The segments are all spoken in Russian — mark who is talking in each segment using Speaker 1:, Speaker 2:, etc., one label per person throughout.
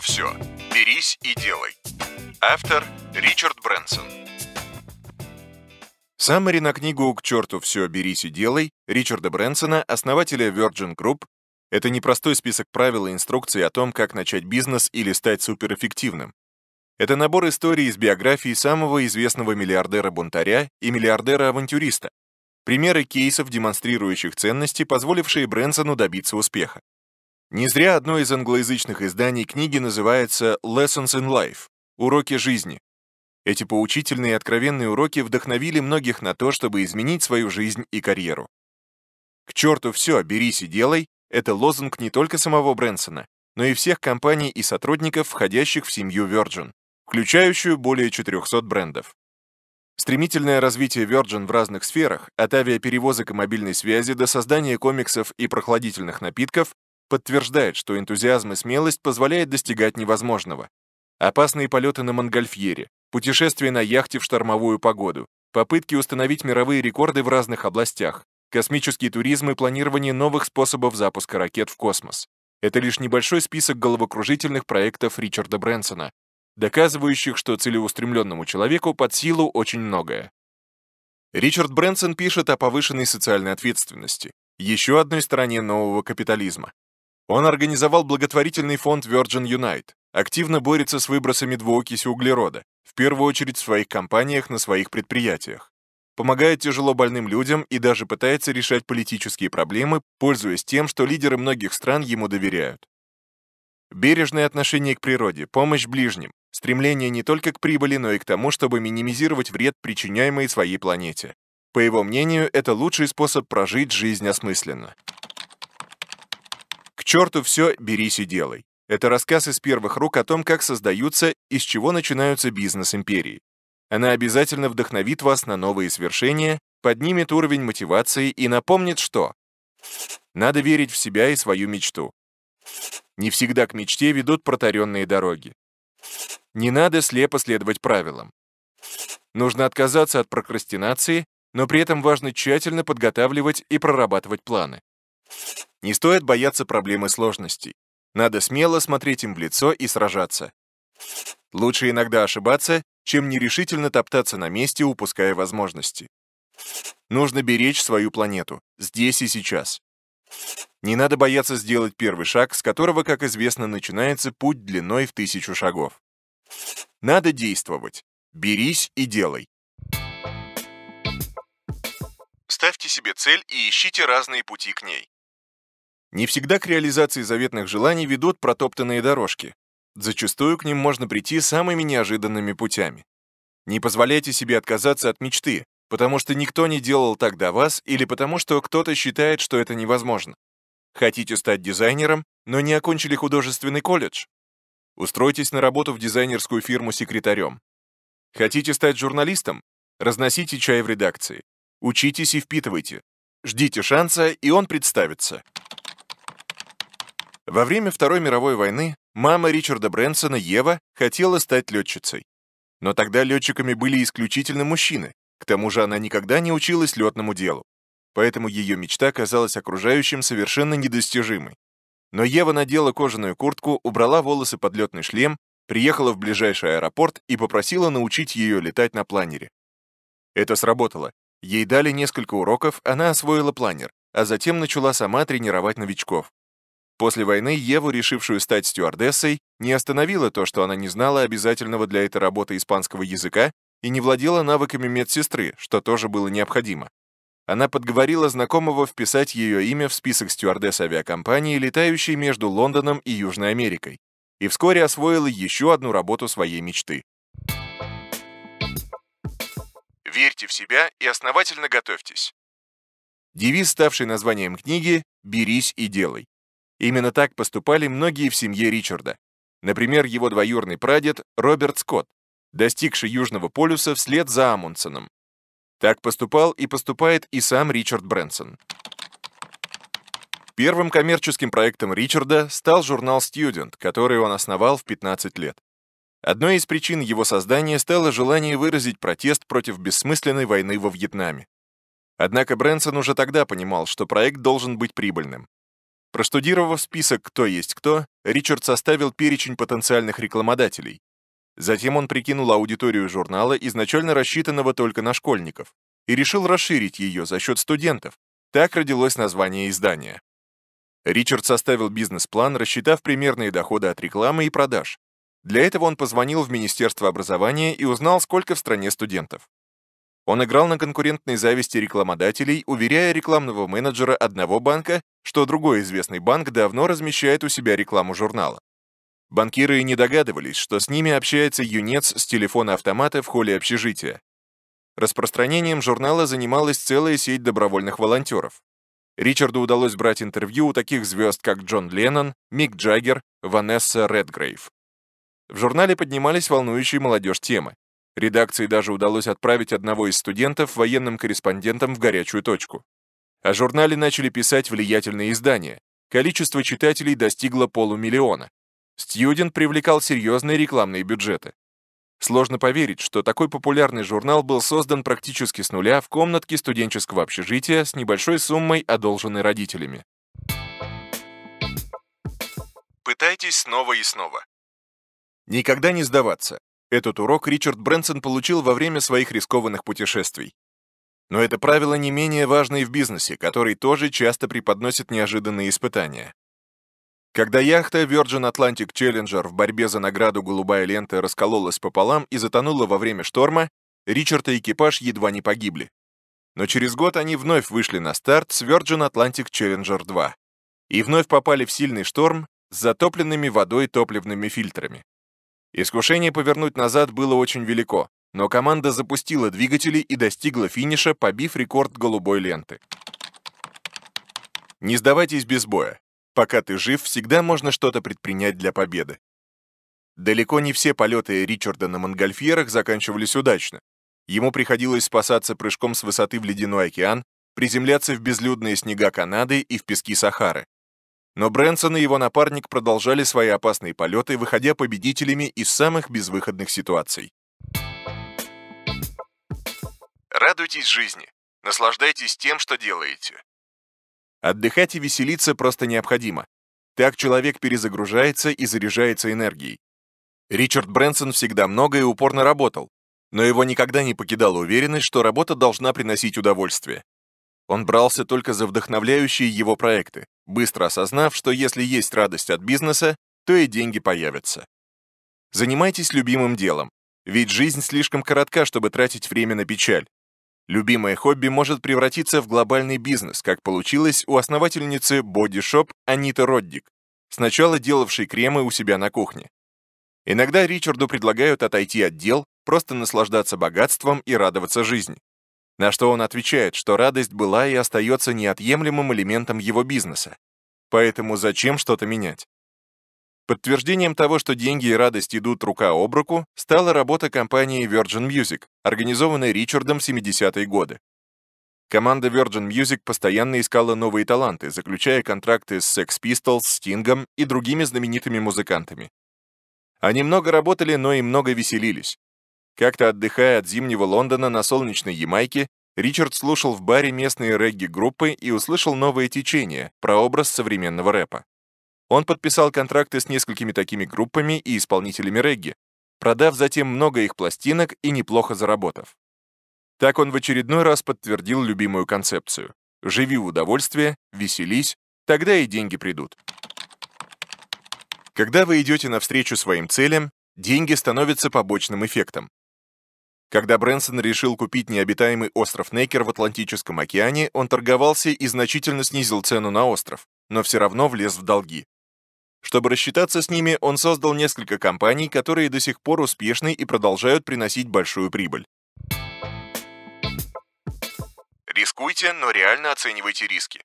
Speaker 1: что все. Берись и делай. Автор Ричард Брэнсон. Саммари на книгу «К черту все, берись и делай» Ричарда Брэнсона, основателя Virgin Group, это непростой список правил и инструкций о том, как начать бизнес или стать суперэффективным. Это набор историй из биографии самого известного миллиардера-бунтаря и миллиардера-авантюриста. Примеры кейсов, демонстрирующих ценности, позволившие Брэнсону добиться успеха. Не зря одно из англоязычных изданий книги называется «Lessons in Life» — «Уроки жизни». Эти поучительные и откровенные уроки вдохновили многих на то, чтобы изменить свою жизнь и карьеру. «К черту все, берись и делай» — это лозунг не только самого Брэнсона, но и всех компаний и сотрудников, входящих в семью Virgin, включающую более 400 брендов. Стремительное развитие Virgin в разных сферах, от авиаперевозок и мобильной связи до создания комиксов и прохладительных напитков, подтверждает, что энтузиазм и смелость позволяет достигать невозможного. Опасные полеты на Монгольфьере, путешествия на яхте в штормовую погоду, попытки установить мировые рекорды в разных областях, космический туризм и планирование новых способов запуска ракет в космос. Это лишь небольшой список головокружительных проектов Ричарда Брэнсона, доказывающих, что целеустремленному человеку под силу очень многое. Ричард Брэнсон пишет о повышенной социальной ответственности, еще одной стороне нового капитализма. Он организовал благотворительный фонд Virgin Unite, активно борется с выбросами двуокиси углерода, в первую очередь в своих компаниях на своих предприятиях. Помогает тяжело больным людям и даже пытается решать политические проблемы, пользуясь тем, что лидеры многих стран ему доверяют. Бережное отношение к природе, помощь ближним, стремление не только к прибыли, но и к тому, чтобы минимизировать вред, причиняемый своей планете. По его мнению, это лучший способ прожить жизнь осмысленно. К черту все, берись и делай. Это рассказ из первых рук о том, как создаются и с чего начинаются бизнес-империи. Она обязательно вдохновит вас на новые свершения, поднимет уровень мотивации и напомнит, что надо верить в себя и свою мечту. Не всегда к мечте ведут протаренные дороги. Не надо слепо следовать правилам. Нужно отказаться от прокрастинации, но при этом важно тщательно подготавливать и прорабатывать планы. Не стоит бояться проблемы сложностей. Надо смело смотреть им в лицо и сражаться. Лучше иногда ошибаться, чем нерешительно топтаться на месте, упуская возможности. Нужно беречь свою планету, здесь и сейчас. Не надо бояться сделать первый шаг, с которого, как известно, начинается путь длиной в тысячу шагов. Надо действовать. Берись и делай. Ставьте себе цель и ищите разные пути к ней. Не всегда к реализации заветных желаний ведут протоптанные дорожки. Зачастую к ним можно прийти самыми неожиданными путями. Не позволяйте себе отказаться от мечты, потому что никто не делал так до вас или потому что кто-то считает, что это невозможно. Хотите стать дизайнером, но не окончили художественный колледж? Устройтесь на работу в дизайнерскую фирму секретарем. Хотите стать журналистом? Разносите чай в редакции. Учитесь и впитывайте. Ждите шанса, и он представится. Во время Второй мировой войны мама Ричарда Брэнсона, Ева, хотела стать летчицей. Но тогда летчиками были исключительно мужчины, к тому же она никогда не училась летному делу. Поэтому ее мечта казалась окружающим совершенно недостижимой. Но Ева надела кожаную куртку, убрала волосы под летный шлем, приехала в ближайший аэропорт и попросила научить ее летать на планере. Это сработало. Ей дали несколько уроков, она освоила планер, а затем начала сама тренировать новичков. После войны Еву, решившую стать стюардессой, не остановило то, что она не знала обязательного для этой работы испанского языка и не владела навыками медсестры, что тоже было необходимо. Она подговорила знакомого вписать ее имя в список стюардесс авиакомпании, летающей между Лондоном и Южной Америкой, и вскоре освоила еще одну работу своей мечты. Верьте в себя и основательно готовьтесь. Девиз, ставший названием книги «Берись и делай». Именно так поступали многие в семье Ричарда. Например, его двоюрный прадед Роберт Скотт, достигший Южного полюса вслед за Амундсеном. Так поступал и поступает и сам Ричард Брэнсон. Первым коммерческим проектом Ричарда стал журнал Student, который он основал в 15 лет. Одной из причин его создания стало желание выразить протест против бессмысленной войны во Вьетнаме. Однако Брэнсон уже тогда понимал, что проект должен быть прибыльным. Проштудировав список «Кто есть кто», Ричард составил перечень потенциальных рекламодателей. Затем он прикинул аудиторию журнала, изначально рассчитанного только на школьников, и решил расширить ее за счет студентов. Так родилось название издания. Ричард составил бизнес-план, рассчитав примерные доходы от рекламы и продаж. Для этого он позвонил в Министерство образования и узнал, сколько в стране студентов. Он играл на конкурентной зависти рекламодателей, уверяя рекламного менеджера одного банка, что другой известный банк давно размещает у себя рекламу журнала. Банкиры не догадывались, что с ними общается юнец с телефона автомата в холле общежития. Распространением журнала занималась целая сеть добровольных волонтеров. Ричарду удалось брать интервью у таких звезд, как Джон Леннон, Мик Джаггер, Ванесса Редгрейв. В журнале поднимались волнующие молодежь темы. Редакции даже удалось отправить одного из студентов военным корреспондентам в горячую точку. О журнале начали писать влиятельные издания. Количество читателей достигло полумиллиона. Стьюден привлекал серьезные рекламные бюджеты. Сложно поверить, что такой популярный журнал был создан практически с нуля в комнатке студенческого общежития с небольшой суммой, одолженной родителями. Пытайтесь снова и снова. Никогда не сдаваться. Этот урок Ричард Брэнсон получил во время своих рискованных путешествий. Но это правило не менее важно и в бизнесе, который тоже часто преподносит неожиданные испытания. Когда яхта Virgin Atlantic Challenger в борьбе за награду «Голубая лента» раскололась пополам и затонула во время шторма, Ричард и экипаж едва не погибли. Но через год они вновь вышли на старт с Virgin Atlantic Challenger 2 и вновь попали в сильный шторм с затопленными водой топливными фильтрами. Искушение повернуть назад было очень велико, но команда запустила двигатели и достигла финиша, побив рекорд голубой ленты. Не сдавайтесь без боя. Пока ты жив, всегда можно что-то предпринять для победы. Далеко не все полеты Ричарда на монгольфьерах заканчивались удачно. Ему приходилось спасаться прыжком с высоты в ледяной океан, приземляться в безлюдные снега Канады и в пески Сахары. Но Брэнсон и его напарник продолжали свои опасные полеты, выходя победителями из самых безвыходных ситуаций. Радуйтесь жизни. Наслаждайтесь тем, что делаете. Отдыхать и веселиться просто необходимо. Так человек перезагружается и заряжается энергией. Ричард Брэнсон всегда много и упорно работал, но его никогда не покидала уверенность, что работа должна приносить удовольствие. Он брался только за вдохновляющие его проекты, быстро осознав, что если есть радость от бизнеса, то и деньги появятся. Занимайтесь любимым делом, ведь жизнь слишком коротка, чтобы тратить время на печаль. Любимое хобби может превратиться в глобальный бизнес, как получилось у основательницы бодишоп Аниты Роддик, сначала делавшей кремы у себя на кухне. Иногда Ричарду предлагают отойти от дел, просто наслаждаться богатством и радоваться жизни. На что он отвечает, что радость была и остается неотъемлемым элементом его бизнеса. Поэтому зачем что-то менять? Подтверждением того, что деньги и радость идут рука об руку, стала работа компании Virgin Music, организованной Ричардом в 70-е годы. Команда Virgin Music постоянно искала новые таланты, заключая контракты с Sex Pistols, Stingом и другими знаменитыми музыкантами. Они много работали, но и много веселились. Как-то отдыхая от зимнего Лондона на солнечной Ямайке, Ричард слушал в баре местные регги-группы и услышал новое течение, прообраз современного рэпа. Он подписал контракты с несколькими такими группами и исполнителями регги, продав затем много их пластинок и неплохо заработав. Так он в очередной раз подтвердил любимую концепцию. «Живи в удовольствие, веселись, тогда и деньги придут». Когда вы идете навстречу своим целям, деньги становятся побочным эффектом. Когда Брэнсон решил купить необитаемый остров Нейкер в Атлантическом океане, он торговался и значительно снизил цену на остров, но все равно влез в долги. Чтобы рассчитаться с ними, он создал несколько компаний, которые до сих пор успешны и продолжают приносить большую прибыль. Рискуйте, но реально оценивайте риски.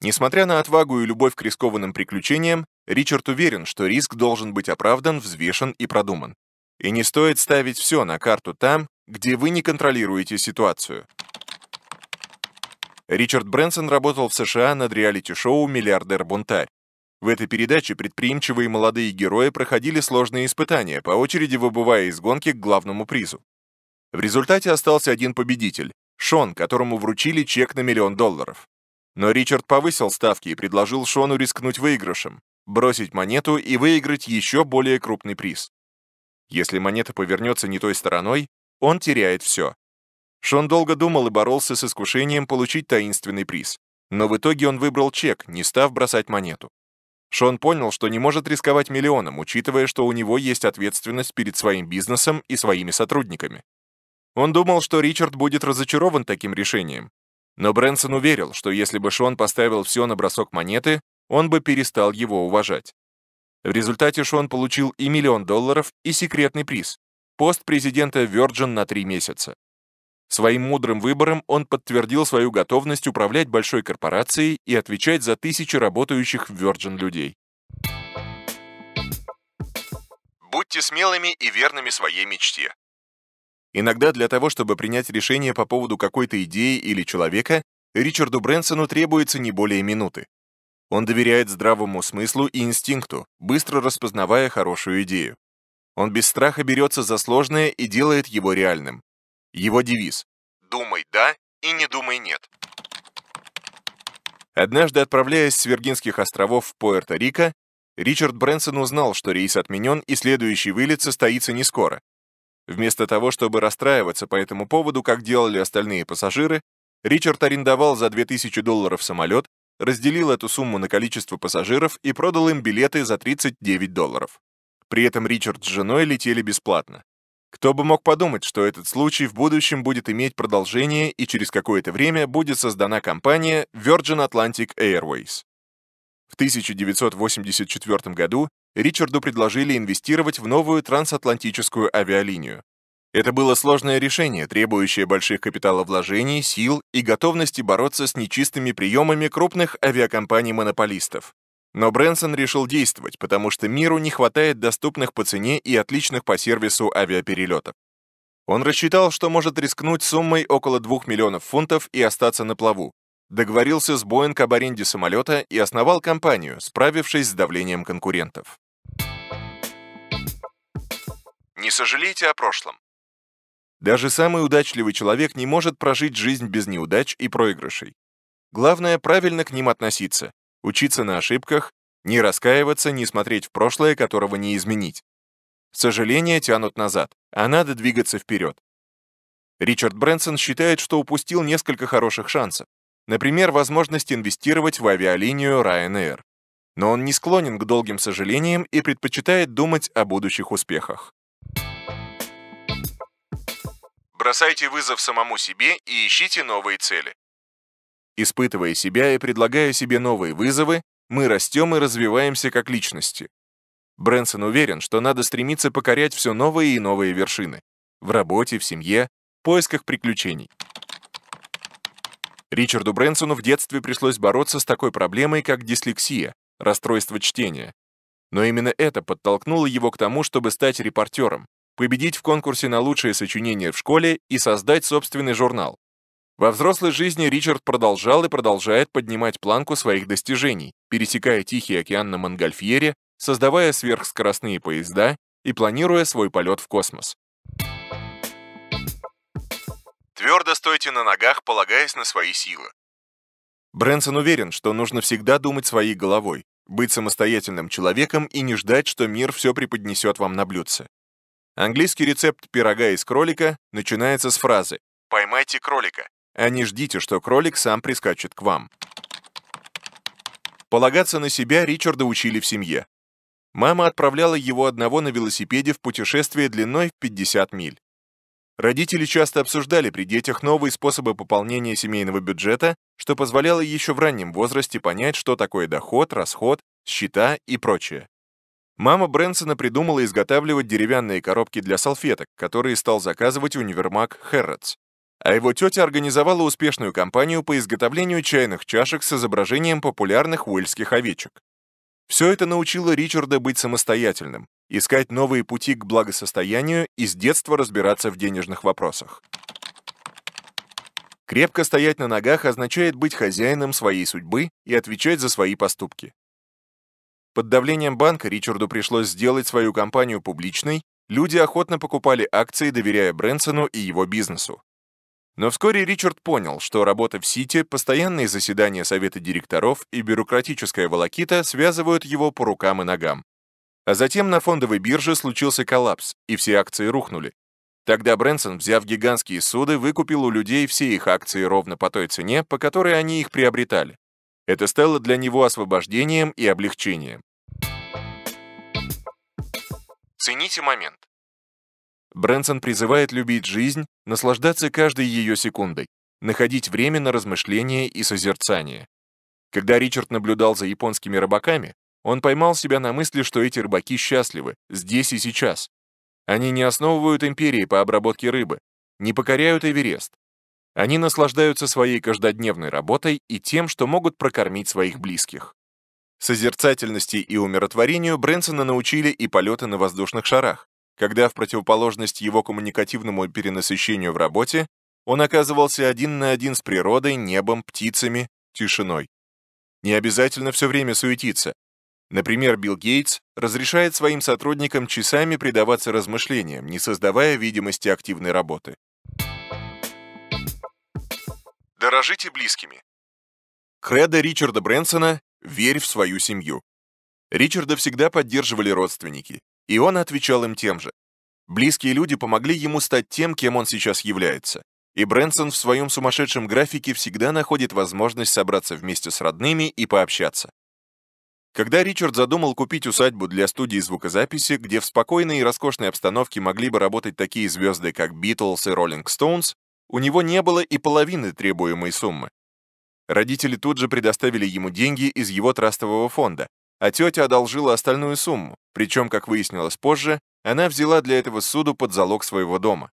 Speaker 1: Несмотря на отвагу и любовь к рискованным приключениям, Ричард уверен, что риск должен быть оправдан, взвешен и продуман. И не стоит ставить все на карту там, где вы не контролируете ситуацию. Ричард Брэнсон работал в США над реалити-шоу «Миллиардер-бунтарь». В этой передаче предприимчивые молодые герои проходили сложные испытания, по очереди выбывая из гонки к главному призу. В результате остался один победитель — Шон, которому вручили чек на миллион долларов. Но Ричард повысил ставки и предложил Шону рискнуть выигрышем, бросить монету и выиграть еще более крупный приз. Если монета повернется не той стороной, он теряет все. Шон долго думал и боролся с искушением получить таинственный приз. Но в итоге он выбрал чек, не став бросать монету. Шон понял, что не может рисковать миллионом, учитывая, что у него есть ответственность перед своим бизнесом и своими сотрудниками. Он думал, что Ричард будет разочарован таким решением. Но Брэнсон уверил, что если бы Шон поставил все на бросок монеты, он бы перестал его уважать. В результате Шон получил и миллион долларов, и секретный приз – пост президента Virgin на три месяца. Своим мудрым выбором он подтвердил свою готовность управлять большой корпорацией и отвечать за тысячи работающих в Virgin людей. Будьте смелыми и верными своей мечте. Иногда для того, чтобы принять решение по поводу какой-то идеи или человека, Ричарду Брэнсону требуется не более минуты. Он доверяет здравому смыслу и инстинкту, быстро распознавая хорошую идею. Он без страха берется за сложное и делает его реальным. Его девиз «Думай да и не думай нет». Однажды, отправляясь с Виргинских островов в Пуэрто-Рико, Ричард Брэнсон узнал, что рейс отменен и следующий вылет состоится не скоро. Вместо того, чтобы расстраиваться по этому поводу, как делали остальные пассажиры, Ричард арендовал за 2000 долларов самолет разделил эту сумму на количество пассажиров и продал им билеты за 39 долларов. При этом Ричард с женой летели бесплатно. Кто бы мог подумать, что этот случай в будущем будет иметь продолжение и через какое-то время будет создана компания Virgin Atlantic Airways. В 1984 году Ричарду предложили инвестировать в новую трансатлантическую авиалинию, это было сложное решение, требующее больших капиталовложений, сил и готовности бороться с нечистыми приемами крупных авиакомпаний-монополистов. Но Брэнсон решил действовать, потому что миру не хватает доступных по цене и отличных по сервису авиаперелетов. Он рассчитал, что может рискнуть суммой около 2 миллионов фунтов и остаться на плаву. Договорился с Боинг об аренде самолета и основал компанию, справившись с давлением конкурентов. Не сожалейте о прошлом. Даже самый удачливый человек не может прожить жизнь без неудач и проигрышей. Главное правильно к ним относиться, учиться на ошибках, не раскаиваться, не смотреть в прошлое, которого не изменить. Сожаления тянут назад, а надо двигаться вперед. Ричард Брэнсон считает, что упустил несколько хороших шансов. Например, возможность инвестировать в авиалинию Ryanair. Но он не склонен к долгим сожалениям и предпочитает думать о будущих успехах. Бросайте вызов самому себе и ищите новые цели. Испытывая себя и предлагая себе новые вызовы, мы растем и развиваемся как личности. Брэнсон уверен, что надо стремиться покорять все новые и новые вершины. В работе, в семье, в поисках приключений. Ричарду Брэнсону в детстве пришлось бороться с такой проблемой, как дислексия, расстройство чтения. Но именно это подтолкнуло его к тому, чтобы стать репортером, победить в конкурсе на лучшее сочинение в школе и создать собственный журнал. Во взрослой жизни Ричард продолжал и продолжает поднимать планку своих достижений, пересекая Тихий океан на Монгольфьере, создавая сверхскоростные поезда и планируя свой полет в космос. Твердо стойте на ногах, полагаясь на свои силы. Брэнсон уверен, что нужно всегда думать своей головой, быть самостоятельным человеком и не ждать, что мир все преподнесет вам на блюдце. Английский рецепт пирога из кролика начинается с фразы «Поймайте кролика», а не ждите, что кролик сам прискачет к вам. Полагаться на себя Ричарда учили в семье. Мама отправляла его одного на велосипеде в путешествие длиной в 50 миль. Родители часто обсуждали при детях новые способы пополнения семейного бюджета, что позволяло еще в раннем возрасте понять, что такое доход, расход, счета и прочее. Мама Брэнсона придумала изготавливать деревянные коробки для салфеток, которые стал заказывать универмаг Хэрротс. А его тетя организовала успешную кампанию по изготовлению чайных чашек с изображением популярных уэльских овечек. Все это научило Ричарда быть самостоятельным, искать новые пути к благосостоянию и с детства разбираться в денежных вопросах. Крепко стоять на ногах означает быть хозяином своей судьбы и отвечать за свои поступки. Под давлением банка Ричарду пришлось сделать свою компанию публичной, люди охотно покупали акции, доверяя Брэнсону и его бизнесу. Но вскоре Ричард понял, что работа в Сити, постоянные заседания совета директоров и бюрократическая волокита связывают его по рукам и ногам. А затем на фондовой бирже случился коллапс, и все акции рухнули. Тогда Брэнсон, взяв гигантские суды, выкупил у людей все их акции ровно по той цене, по которой они их приобретали. Это стало для него освобождением и облегчением. Цените момент. Брэнсон призывает любить жизнь, наслаждаться каждой ее секундой, находить время на размышления и созерцание. Когда Ричард наблюдал за японскими рыбаками, он поймал себя на мысли, что эти рыбаки счастливы, здесь и сейчас. Они не основывают империи по обработке рыбы, не покоряют Эверест. Они наслаждаются своей каждодневной работой и тем, что могут прокормить своих близких. Созерцательности и умиротворению Брэнсона научили и полеты на воздушных шарах, когда в противоположность его коммуникативному перенасыщению в работе он оказывался один на один с природой, небом, птицами, тишиной. Не обязательно все время суетиться. Например, Билл Гейтс разрешает своим сотрудникам часами предаваться размышлениям, не создавая видимости активной работы. Дорожите близкими. Кредо Ричарда Брэнсона верь в свою семью. Ричарда всегда поддерживали родственники, и он отвечал им тем же. Близкие люди помогли ему стать тем, кем он сейчас является. И Брэнсон в своем сумасшедшем графике всегда находит возможность собраться вместе с родными и пообщаться. Когда Ричард задумал купить усадьбу для студии звукозаписи, где в спокойной и роскошной обстановке могли бы работать такие звезды, как Битлз и Роллинг Стоунс, у него не было и половины требуемой суммы. Родители тут же предоставили ему деньги из его трастового фонда, а тетя одолжила остальную сумму, причем, как выяснилось позже, она взяла для этого суду под залог своего дома.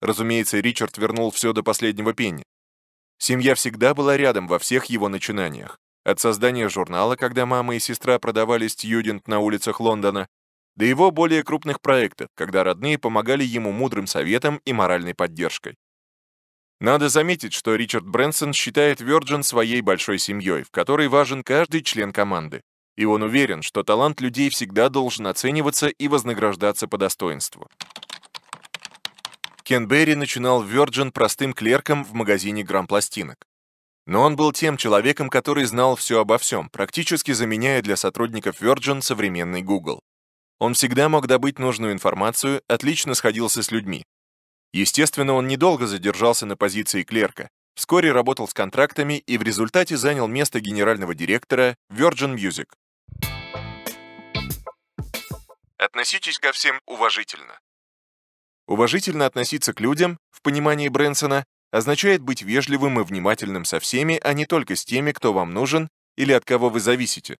Speaker 1: Разумеется, Ричард вернул все до последнего пенни. Семья всегда была рядом во всех его начинаниях. От создания журнала, когда мама и сестра продавали стьюдент на улицах Лондона, до его более крупных проектов, когда родные помогали ему мудрым советом и моральной поддержкой. Надо заметить, что Ричард Брэнсон считает Virgin своей большой семьей, в которой важен каждый член команды. И он уверен, что талант людей всегда должен оцениваться и вознаграждаться по достоинству. Кен Берри начинал в Virgin простым клерком в магазине грампластинок. Но он был тем человеком, который знал все обо всем, практически заменяя для сотрудников Virgin современный Google. Он всегда мог добыть нужную информацию, отлично сходился с людьми, Естественно, он недолго задержался на позиции клерка, вскоре работал с контрактами и в результате занял место генерального директора Virgin Music. Относитесь ко всем уважительно. Уважительно относиться к людям, в понимании Брэнсона, означает быть вежливым и внимательным со всеми, а не только с теми, кто вам нужен или от кого вы зависите.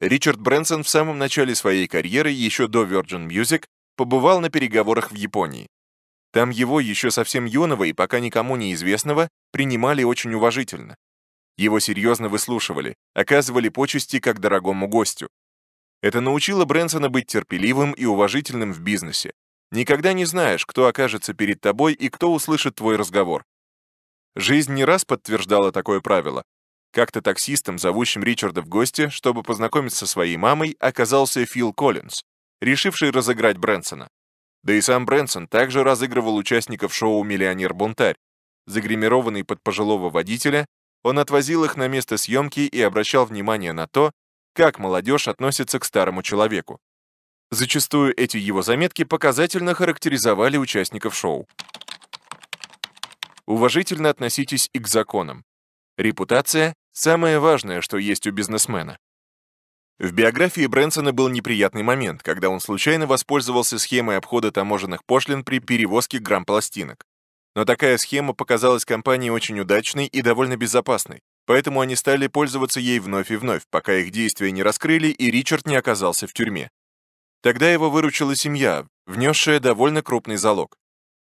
Speaker 1: Ричард Брэнсон в самом начале своей карьеры, еще до Virgin Music, побывал на переговорах в Японии. Там его, еще совсем юного и пока никому неизвестного, принимали очень уважительно. Его серьезно выслушивали, оказывали почести как дорогому гостю. Это научило Брэнсона быть терпеливым и уважительным в бизнесе. Никогда не знаешь, кто окажется перед тобой и кто услышит твой разговор. Жизнь не раз подтверждала такое правило. Как-то таксистом, зовущим Ричарда в гости, чтобы познакомиться со своей мамой, оказался Фил Коллинз, решивший разыграть Брэнсона. Да и сам Брэнсон также разыгрывал участников шоу «Миллионер-бунтарь». Загримированный под пожилого водителя, он отвозил их на место съемки и обращал внимание на то, как молодежь относится к старому человеку. Зачастую эти его заметки показательно характеризовали участников шоу. Уважительно относитесь и к законам. Репутация – самое важное, что есть у бизнесмена. В биографии Брэнсона был неприятный момент, когда он случайно воспользовался схемой обхода таможенных пошлин при перевозке грамм-пластинок. Но такая схема показалась компании очень удачной и довольно безопасной, поэтому они стали пользоваться ей вновь и вновь, пока их действия не раскрыли и Ричард не оказался в тюрьме. Тогда его выручила семья, внесшая довольно крупный залог.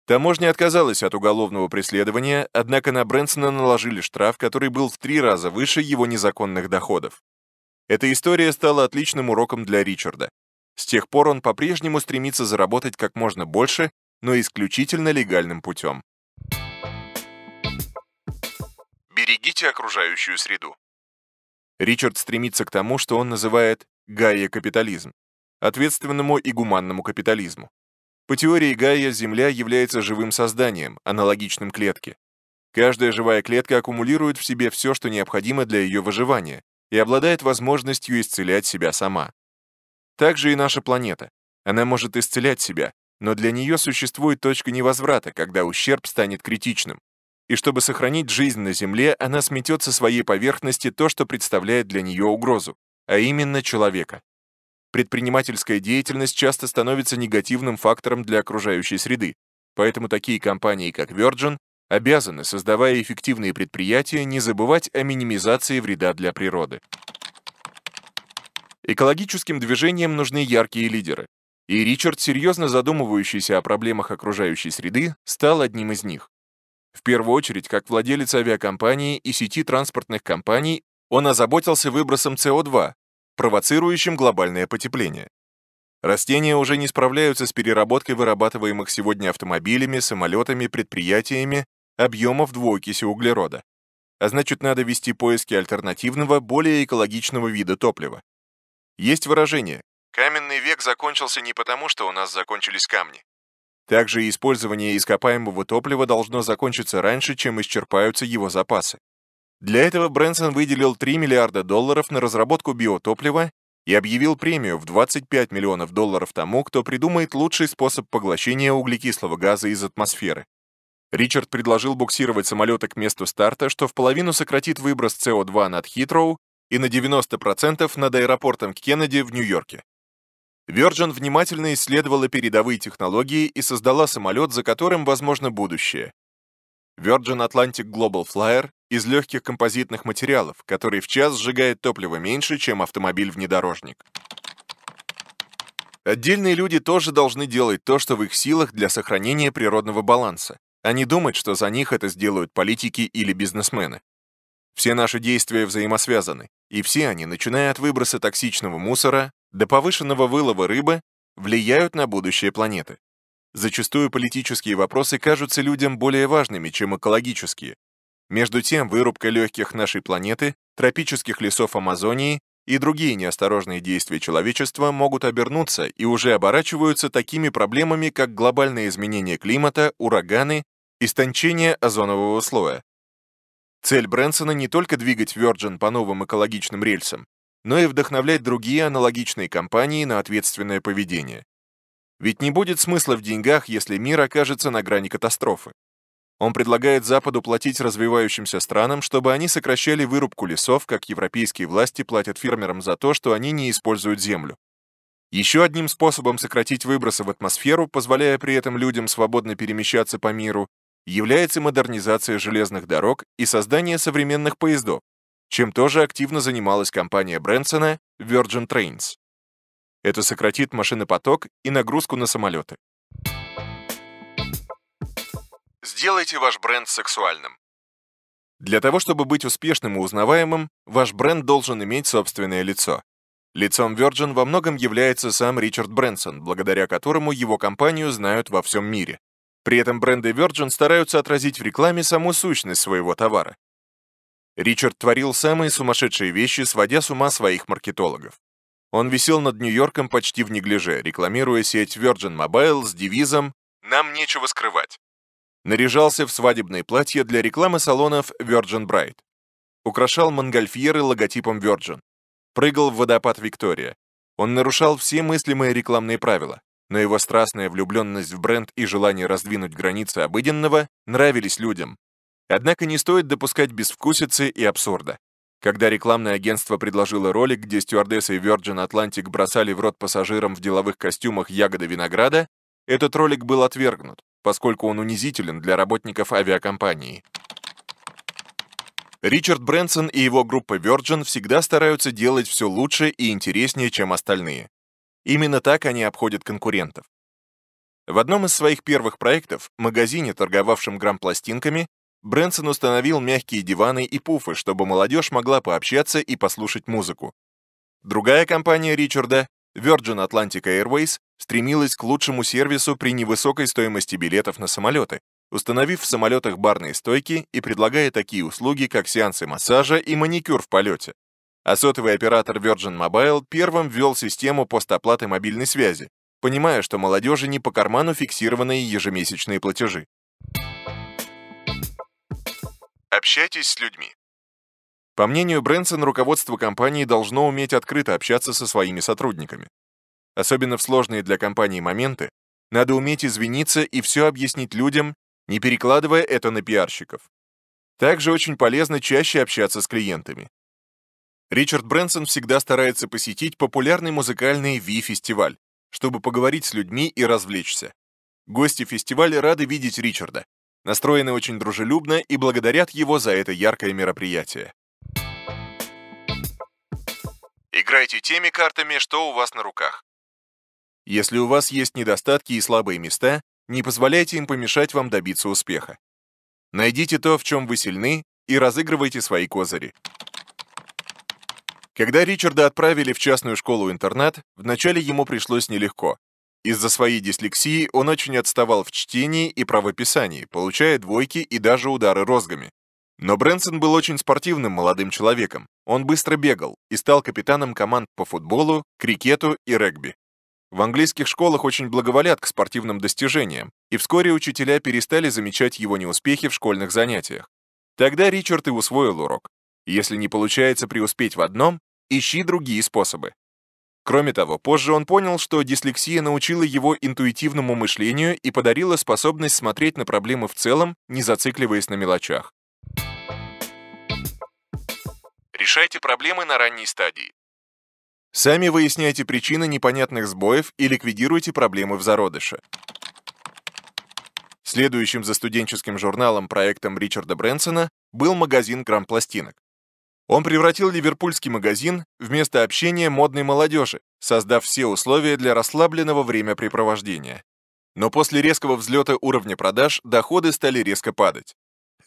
Speaker 1: Таможня отказалась от уголовного преследования, однако на Брэнсона наложили штраф, который был в три раза выше его незаконных доходов. Эта история стала отличным уроком для Ричарда. С тех пор он по-прежнему стремится заработать как можно больше, но исключительно легальным путем. Берегите окружающую среду. Ричард стремится к тому, что он называет Гайя капитализм, ответственному и гуманному капитализму. По теории Гайя, Земля является живым созданием, аналогичным клетке. Каждая живая клетка аккумулирует в себе все, что необходимо для ее выживания, и обладает возможностью исцелять себя сама. Так же и наша планета. Она может исцелять себя, но для нее существует точка невозврата, когда ущерб станет критичным. И чтобы сохранить жизнь на Земле, она сметет со своей поверхности то, что представляет для нее угрозу, а именно человека. Предпринимательская деятельность часто становится негативным фактором для окружающей среды, поэтому такие компании, как Virgin, обязаны, создавая эффективные предприятия, не забывать о минимизации вреда для природы. Экологическим движениям нужны яркие лидеры. И Ричард, серьезно задумывающийся о проблемах окружающей среды, стал одним из них. В первую очередь, как владелец авиакомпании и сети транспортных компаний, он озаботился выбросом СО2, провоцирующим глобальное потепление. Растения уже не справляются с переработкой вырабатываемых сегодня автомобилями, самолетами, предприятиями объемов двуокиси углерода. А значит, надо вести поиски альтернативного, более экологичного вида топлива. Есть выражение «каменный век закончился не потому, что у нас закончились камни». Также использование ископаемого топлива должно закончиться раньше, чем исчерпаются его запасы. Для этого Брэнсон выделил 3 миллиарда долларов на разработку биотоплива и объявил премию в 25 миллионов долларов тому, кто придумает лучший способ поглощения углекислого газа из атмосферы. Ричард предложил буксировать самолеты к месту старта, что в половину сократит выброс СО2 над Хитроу и на 90% над аэропортом Кеннеди в Нью-Йорке. Virgin внимательно исследовала передовые технологии и создала самолет, за которым возможно будущее. Virgin Atlantic Global Flyer из легких композитных материалов, который в час сжигает топливо меньше, чем автомобиль-внедорожник. Отдельные люди тоже должны делать то, что в их силах для сохранения природного баланса а не думать, что за них это сделают политики или бизнесмены. Все наши действия взаимосвязаны, и все они, начиная от выброса токсичного мусора до повышенного вылова рыбы, влияют на будущее планеты. Зачастую политические вопросы кажутся людям более важными, чем экологические. Между тем, вырубка легких нашей планеты, тропических лесов Амазонии и другие неосторожные действия человечества могут обернуться и уже оборачиваются такими проблемами, как глобальные изменения климата, ураганы Истончение озонового слоя. Цель Брэнсона не только двигать Virgin по новым экологичным рельсам, но и вдохновлять другие аналогичные компании на ответственное поведение. Ведь не будет смысла в деньгах, если мир окажется на грани катастрофы. Он предлагает Западу платить развивающимся странам, чтобы они сокращали вырубку лесов, как европейские власти платят фермерам за то, что они не используют землю. Еще одним способом сократить выбросы в атмосферу, позволяя при этом людям свободно перемещаться по миру, является модернизация железных дорог и создание современных поездов, чем тоже активно занималась компания Брэнсона Virgin Trains. Это сократит машинопоток и нагрузку на самолеты. Сделайте ваш бренд сексуальным. Для того, чтобы быть успешным и узнаваемым, ваш бренд должен иметь собственное лицо. Лицом Virgin во многом является сам Ричард Брэнсон, благодаря которому его компанию знают во всем мире. При этом бренды Virgin стараются отразить в рекламе саму сущность своего товара. Ричард творил самые сумасшедшие вещи, сводя с ума своих маркетологов. Он висел над Нью-Йорком почти в неглиже, рекламируя сеть Virgin Mobile с девизом «Нам нечего скрывать». Наряжался в свадебные платья для рекламы салонов Virgin Bride. Украшал мангольфьеры логотипом Virgin. Прыгал в водопад Виктория. Он нарушал все мыслимые рекламные правила но его страстная влюбленность в бренд и желание раздвинуть границы обыденного нравились людям. Однако не стоит допускать безвкусицы и абсурда. Когда рекламное агентство предложило ролик, где стюардессы Virgin Atlantic бросали в рот пассажирам в деловых костюмах ягоды винограда, этот ролик был отвергнут, поскольку он унизителен для работников авиакомпании. Ричард Брэнсон и его группа Virgin всегда стараются делать все лучше и интереснее, чем остальные. Именно так они обходят конкурентов. В одном из своих первых проектов, магазине, торговавшем грамм пластинками, Брэнсон установил мягкие диваны и пуфы, чтобы молодежь могла пообщаться и послушать музыку. Другая компания Ричарда, Virgin Atlantic Airways, стремилась к лучшему сервису при невысокой стоимости билетов на самолеты, установив в самолетах барные стойки и предлагая такие услуги, как сеансы массажа и маникюр в полете а сотовый оператор Virgin Mobile первым ввел систему постоплаты мобильной связи, понимая, что молодежи не по карману фиксированные ежемесячные платежи. Общайтесь с людьми. По мнению Брэнсон, руководство компании должно уметь открыто общаться со своими сотрудниками. Особенно в сложные для компании моменты, надо уметь извиниться и все объяснить людям, не перекладывая это на пиарщиков. Также очень полезно чаще общаться с клиентами. Ричард Брэнсон всегда старается посетить популярный музыкальный Ви-фестиваль, чтобы поговорить с людьми и развлечься. Гости фестиваля рады видеть Ричарда, настроены очень дружелюбно и благодарят его за это яркое мероприятие. Играйте теми картами, что у вас на руках. Если у вас есть недостатки и слабые места, не позволяйте им помешать вам добиться успеха. Найдите то, в чем вы сильны, и разыгрывайте свои козыри. Когда Ричарда отправили в частную школу-интернат, вначале ему пришлось нелегко. Из-за своей дислексии он очень отставал в чтении и правописании, получая двойки и даже удары розгами. Но Брэнсон был очень спортивным молодым человеком. Он быстро бегал и стал капитаном команд по футболу, крикету и регби. В английских школах очень благоволят к спортивным достижениям, и вскоре учителя перестали замечать его неуспехи в школьных занятиях. Тогда Ричард и усвоил урок. Если не получается преуспеть в одном, ищи другие способы. Кроме того, позже он понял, что дислексия научила его интуитивному мышлению и подарила способность смотреть на проблемы в целом, не зацикливаясь на мелочах. Решайте проблемы на ранней стадии. Сами выясняйте причины непонятных сбоев и ликвидируйте проблемы в зародыше. Следующим за студенческим журналом проектом Ричарда Брэнсона был магазин грампластинок. Он превратил ливерпульский магазин в место общения модной молодежи, создав все условия для расслабленного времяпрепровождения. Но после резкого взлета уровня продаж доходы стали резко падать.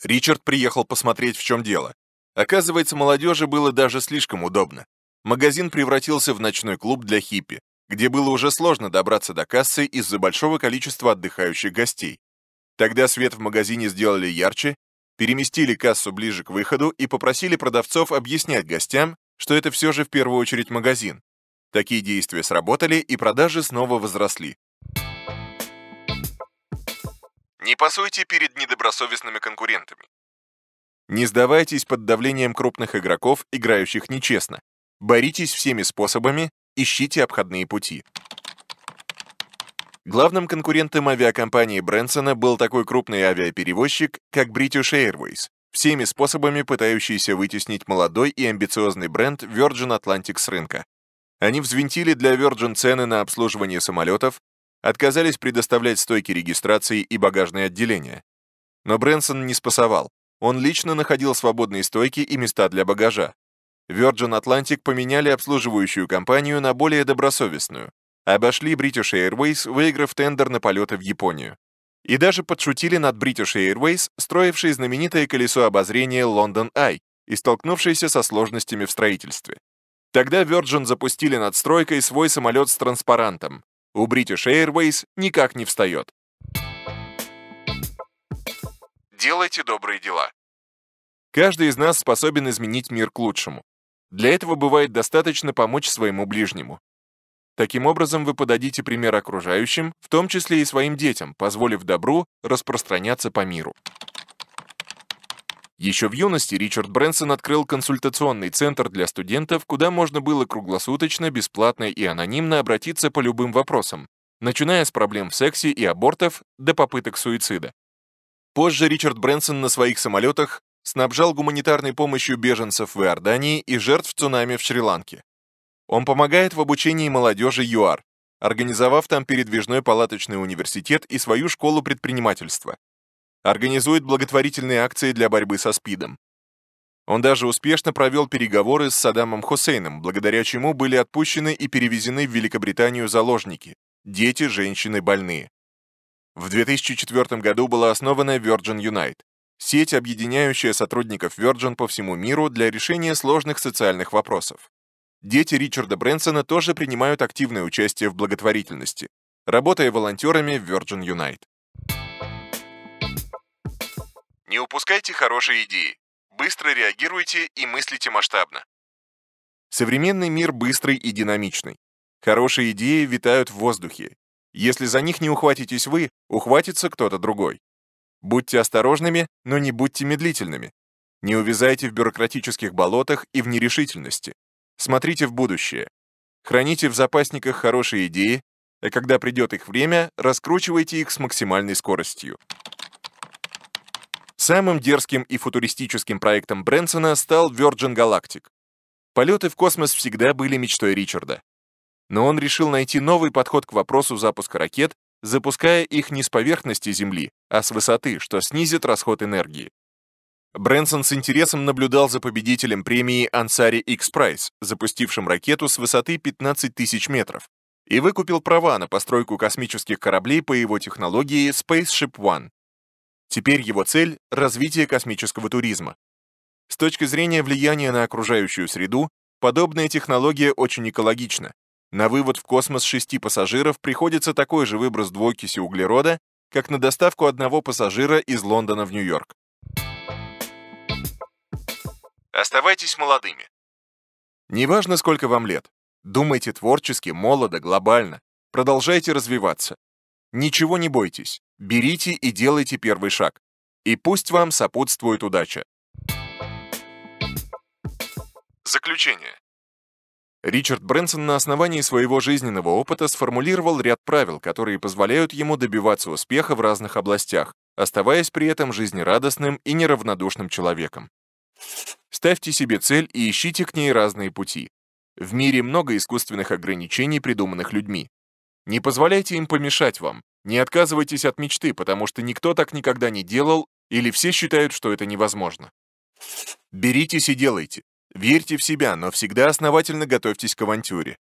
Speaker 1: Ричард приехал посмотреть, в чем дело. Оказывается, молодежи было даже слишком удобно. Магазин превратился в ночной клуб для хиппи, где было уже сложно добраться до кассы из-за большого количества отдыхающих гостей. Тогда свет в магазине сделали ярче переместили кассу ближе к выходу и попросили продавцов объяснять гостям, что это все же в первую очередь магазин. Такие действия сработали, и продажи снова возросли. Не пасуйте перед недобросовестными конкурентами. Не сдавайтесь под давлением крупных игроков, играющих нечестно. Боритесь всеми способами, ищите обходные пути. Главным конкурентом авиакомпании Брэнсона был такой крупный авиаперевозчик, как British Airways, всеми способами пытающийся вытеснить молодой и амбициозный бренд Virgin Atlantic с рынка. Они взвинтили для Virgin цены на обслуживание самолетов, отказались предоставлять стойки регистрации и багажные отделения. Но Брэнсон не спасовал. Он лично находил свободные стойки и места для багажа. Virgin Atlantic поменяли обслуживающую компанию на более добросовестную, обошли British Airways, выиграв тендер на полеты в Японию. И даже подшутили над British Airways, строившей знаменитое колесо обозрения London Eye и столкнувшейся со сложностями в строительстве. Тогда Virgin запустили над стройкой свой самолет с транспарантом. У British Airways никак не встает. Делайте добрые дела. Каждый из нас способен изменить мир к лучшему. Для этого бывает достаточно помочь своему ближнему. Таким образом, вы подадите пример окружающим, в том числе и своим детям, позволив добру распространяться по миру. Еще в юности Ричард Брэнсон открыл консультационный центр для студентов, куда можно было круглосуточно, бесплатно и анонимно обратиться по любым вопросам, начиная с проблем в сексе и абортов до попыток суицида. Позже Ричард Брэнсон на своих самолетах снабжал гуманитарной помощью беженцев в Иордании и жертв цунами в Шри-Ланке. Он помогает в обучении молодежи ЮАР, организовав там передвижной палаточный университет и свою школу предпринимательства. Организует благотворительные акции для борьбы со СПИДом. Он даже успешно провел переговоры с Саддамом Хусейном, благодаря чему были отпущены и перевезены в Великобританию заложники, дети, женщины, больные. В 2004 году была основана Virgin Unite, сеть, объединяющая сотрудников Virgin по всему миру для решения сложных социальных вопросов. Дети Ричарда Брэнсона тоже принимают активное участие в благотворительности, работая волонтерами в Virgin Unite. Не упускайте хорошие идеи. Быстро реагируйте и мыслите масштабно. Современный мир быстрый и динамичный. Хорошие идеи витают в воздухе. Если за них не ухватитесь вы, ухватится кто-то другой. Будьте осторожными, но не будьте медлительными. Не увязайте в бюрократических болотах и в нерешительности. Смотрите в будущее. Храните в запасниках хорошие идеи, а когда придет их время, раскручивайте их с максимальной скоростью. Самым дерзким и футуристическим проектом Брэнсона стал Virgin Galactic. Полеты в космос всегда были мечтой Ричарда. Но он решил найти новый подход к вопросу запуска ракет, запуская их не с поверхности Земли, а с высоты, что снизит расход энергии. Брэнсон с интересом наблюдал за победителем премии Ansari X-Prize, запустившим ракету с высоты 15 тысяч метров, и выкупил права на постройку космических кораблей по его технологии Spaceship One. Теперь его цель — развитие космического туризма. С точки зрения влияния на окружающую среду, подобная технология очень экологична. На вывод в космос шести пассажиров приходится такой же выброс двуокиси углерода, как на доставку одного пассажира из Лондона в Нью-Йорк. Оставайтесь молодыми. Неважно, сколько вам лет. Думайте творчески, молодо, глобально. Продолжайте развиваться. Ничего не бойтесь. Берите и делайте первый шаг. И пусть вам сопутствует удача. Заключение. Ричард Брэнсон на основании своего жизненного опыта сформулировал ряд правил, которые позволяют ему добиваться успеха в разных областях, оставаясь при этом жизнерадостным и неравнодушным человеком. Ставьте себе цель и ищите к ней разные пути. В мире много искусственных ограничений, придуманных людьми. Не позволяйте им помешать вам. Не отказывайтесь от мечты, потому что никто так никогда не делал, или все считают, что это невозможно. Беритесь и делайте. Верьте в себя, но всегда основательно готовьтесь к авантюре.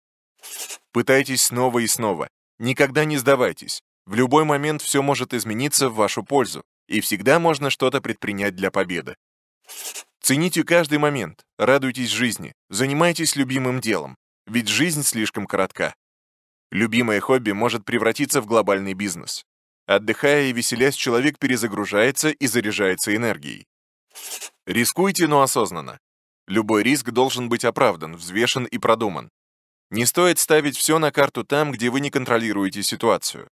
Speaker 1: Пытайтесь снова и снова. Никогда не сдавайтесь. В любой момент все может измениться в вашу пользу, и всегда можно что-то предпринять для победы. Цените каждый момент, радуйтесь жизни, занимайтесь любимым делом, ведь жизнь слишком коротка. Любимое хобби может превратиться в глобальный бизнес. Отдыхая и веселясь, человек перезагружается и заряжается энергией. Рискуйте, но осознанно. Любой риск должен быть оправдан, взвешен и продуман. Не стоит ставить все на карту там, где вы не контролируете ситуацию.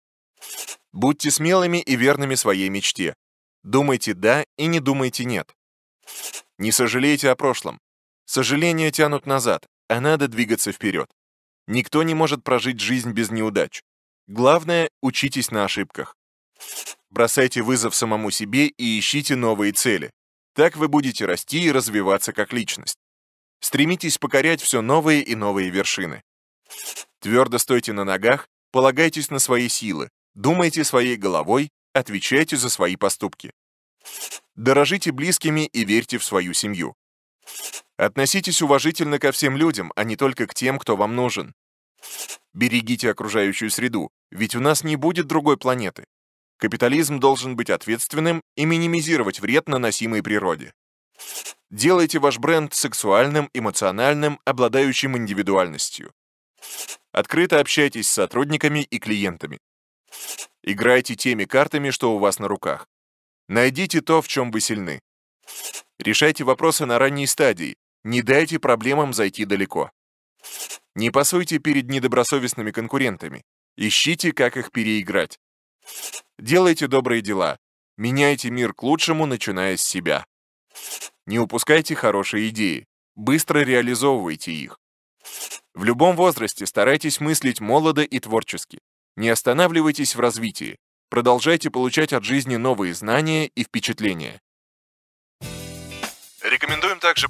Speaker 1: Будьте смелыми и верными своей мечте. Думайте «да» и не думайте «нет». Не сожалейте о прошлом. Сожаления тянут назад, а надо двигаться вперед. Никто не может прожить жизнь без неудач. Главное, учитесь на ошибках. Бросайте вызов самому себе и ищите новые цели. Так вы будете расти и развиваться как личность. Стремитесь покорять все новые и новые вершины. Твердо стойте на ногах, полагайтесь на свои силы, думайте своей головой, отвечайте за свои поступки. Дорожите близкими и верьте в свою семью. Относитесь уважительно ко всем людям, а не только к тем, кто вам нужен. Берегите окружающую среду, ведь у нас не будет другой планеты. Капитализм должен быть ответственным и минимизировать вред, наносимый природе. Делайте ваш бренд сексуальным, эмоциональным, обладающим индивидуальностью. Открыто общайтесь с сотрудниками и клиентами. Играйте теми картами, что у вас на руках. Найдите то, в чем вы сильны. Решайте вопросы на ранней стадии. Не дайте проблемам зайти далеко. Не пасуйте перед недобросовестными конкурентами. Ищите, как их переиграть. Делайте добрые дела. Меняйте мир к лучшему, начиная с себя. Не упускайте хорошие идеи. Быстро реализовывайте их. В любом возрасте старайтесь мыслить молодо и творчески. Не останавливайтесь в развитии. Продолжайте получать от жизни новые знания и впечатления. Рекомендуем также